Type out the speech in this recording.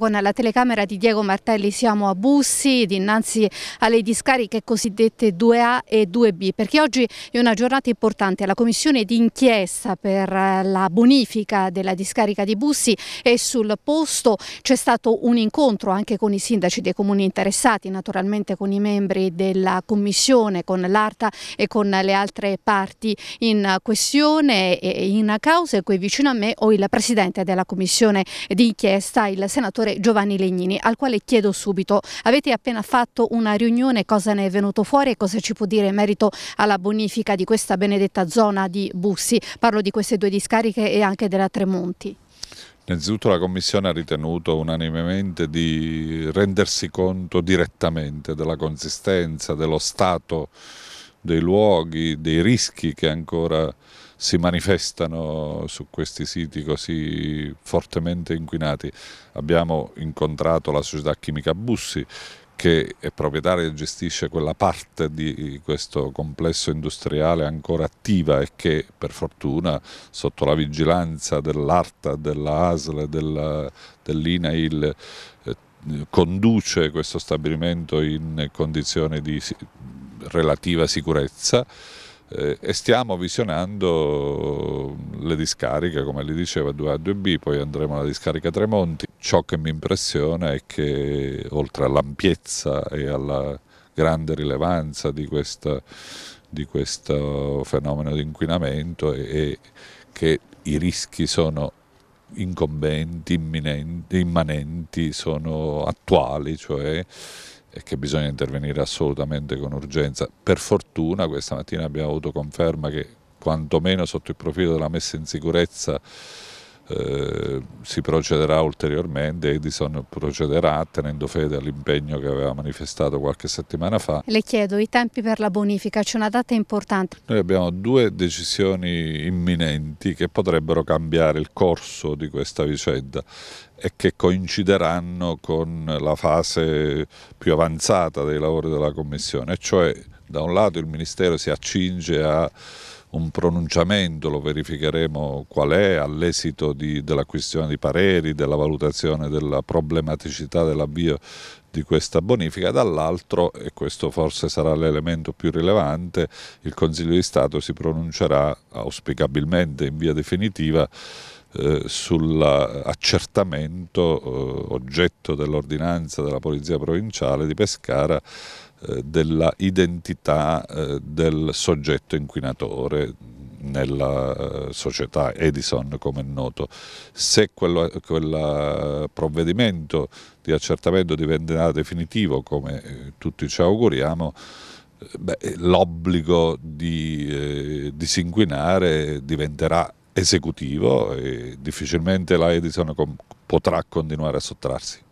Con la telecamera di Diego Martelli siamo a Bussi, dinanzi alle discariche cosiddette 2A e 2B, perché oggi è una giornata importante. La commissione d'inchiesta per eh, la bonifica della discarica di Bussi è sul posto. C'è stato un incontro anche con i sindaci dei comuni interessati, naturalmente con i membri della commissione, con l'ARTA e con le altre parti in questione e in causa. E qui vicino a me ho il presidente della commissione d'inchiesta, il senatore senatore Giovanni Legnini, al quale chiedo subito, avete appena fatto una riunione, cosa ne è venuto fuori e cosa ci può dire in merito alla bonifica di questa benedetta zona di Bussi? Parlo di queste due discariche e anche della Tremonti. Innanzitutto la Commissione ha ritenuto unanimemente di rendersi conto direttamente della consistenza, dello stato dei luoghi, dei rischi che ancora si manifestano su questi siti così fortemente inquinati. Abbiamo incontrato la società chimica Bussi che è proprietaria e gestisce quella parte di questo complesso industriale ancora attiva e che per fortuna sotto la vigilanza dell'ARTA, dell'ASL, ASL, della, dell'INAIL eh, conduce questo stabilimento in condizioni di relativa sicurezza eh, e stiamo visionando le discariche, come li diceva 2A2B, poi andremo alla discarica Tremonti. Ciò che mi impressiona è che oltre all'ampiezza e alla grande rilevanza di, questa, di questo fenomeno di inquinamento e, e che i rischi sono incombenti, immanenti, sono attuali, cioè e che bisogna intervenire assolutamente con urgenza. Per fortuna questa mattina abbiamo avuto conferma che quantomeno sotto il profilo della messa in sicurezza eh, si procederà ulteriormente, Edison procederà tenendo fede all'impegno che aveva manifestato qualche settimana fa. Le chiedo i tempi per la bonifica, c'è una data importante. Noi abbiamo due decisioni imminenti che potrebbero cambiare il corso di questa vicenda e che coincideranno con la fase più avanzata dei lavori della Commissione, cioè da un lato il Ministero si accinge a un pronunciamento, lo verificheremo qual è, all'esito della questione di Pareri, della valutazione della problematicità dell'avvio di questa bonifica, dall'altro, e questo forse sarà l'elemento più rilevante, il Consiglio di Stato si pronuncerà auspicabilmente in via definitiva eh, sull'accertamento eh, oggetto dell'ordinanza della Polizia Provinciale di Pescara eh, della identità eh, del soggetto inquinatore nella eh, società Edison come è noto. Se quel eh, provvedimento di accertamento diventerà definitivo come tutti ci auguriamo, l'obbligo di eh, disinquinare diventerà esecutivo e difficilmente la Edison potrà continuare a sottrarsi.